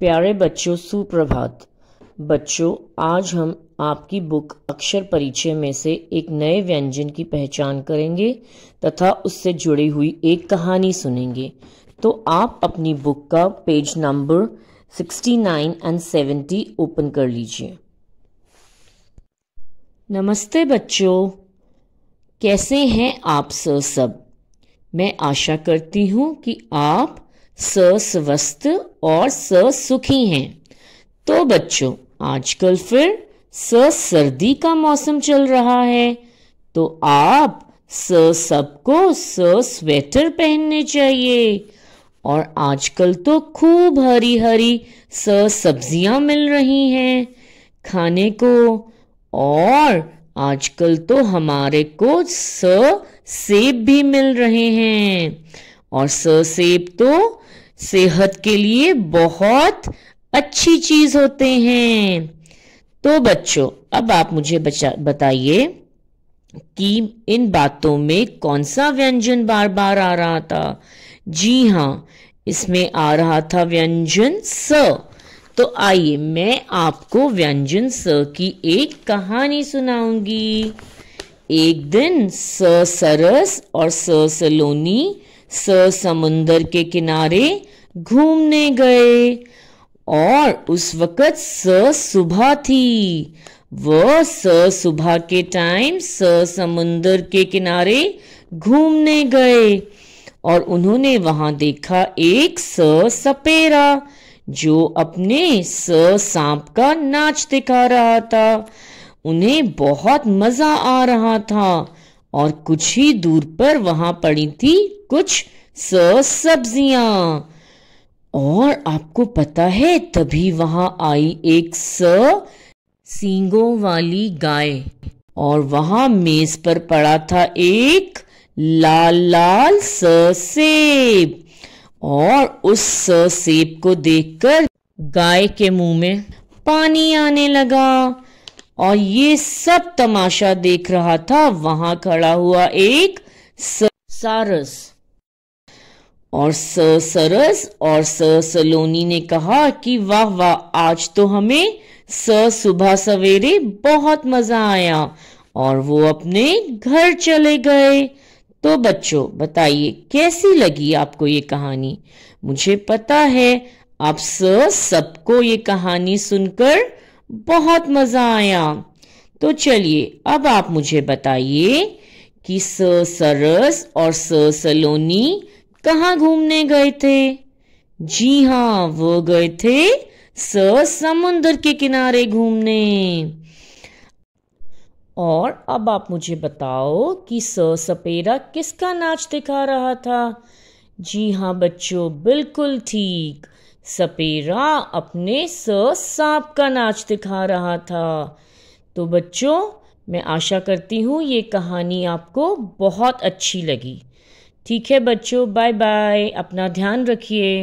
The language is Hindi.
प्यारे बच्चों सुप्रभात बच्चों आज हम आपकी बुक अक्षर परिचय में से एक नए व्यंजन की पहचान करेंगे तथा उससे जुड़ी हुई एक कहानी सुनेंगे तो आप अपनी बुक का पेज नंबर 69 एंड 70 ओपन कर लीजिए नमस्ते बच्चों कैसे हैं आप सर सब मैं आशा करती हूँ कि आप स्वस्थ और सुखी हैं तो बच्चों आजकल फिर स सर्दी का मौसम चल रहा है तो आप स सबको स स्वेटर पहनने चाहिए और आजकल तो खूब हरी हरी स सब्जियां मिल रही हैं खाने को और आजकल तो हमारे को स सेब भी मिल रहे हैं और स सेब तो सेहत के लिए बहुत अच्छी चीज होते हैं तो बच्चों अब आप मुझे बताइए कि इन बातों में कौन सा व्यंजन बार बार आ रहा था जी हाँ इसमें आ रहा था व्यंजन स तो आइए मैं आपको व्यंजन स की एक कहानी सुनाऊंगी एक दिन स सरस और स सलोनी स समुंदर के किनारे घूमने गए और उस वक़्त स सुबह थी वह स सुबह के टाइम स समुंदर के किनारे घूमने गए और उन्होंने वहां देखा एक स सपेरा जो अपने स सांप का नाच दिखा रहा था उन्हें बहुत मजा आ रहा था और कुछ ही दूर पर वहां पड़ी थी कुछ स सब्जियां और आपको पता है तभी वहां आई एक स सींगों वाली गाय और वहां मेज पर पड़ा था एक लाल लाल स सेब और उस स सेब को देखकर गाय के मुंह में पानी आने लगा और ये सब तमाशा देख रहा था वहां खड़ा हुआ एक सारस और सर सरस और सर सलोनी ने कहा कि वाह वाह आज तो हमें सर सुबह सवेरे बहुत मजा आया और वो अपने घर चले गए तो बच्चों बताइए कैसी लगी आपको ये कहानी मुझे पता है आप सर सबको ये कहानी सुनकर बहुत मजा आया तो चलिए अब आप मुझे बताइए कि सर सरस और सर सलोनी कहाँ घूमने गए थे जी हाँ वो गए थे सर समुद्र के किनारे घूमने और अब आप मुझे बताओ कि स सपेरा किसका नाच दिखा रहा था जी हाँ बच्चों बिल्कुल ठीक सपेरा अपने स सांप का नाच दिखा रहा था तो बच्चों मैं आशा करती हूँ ये कहानी आपको बहुत अच्छी लगी ठीक है बच्चों बाय बाय अपना ध्यान रखिए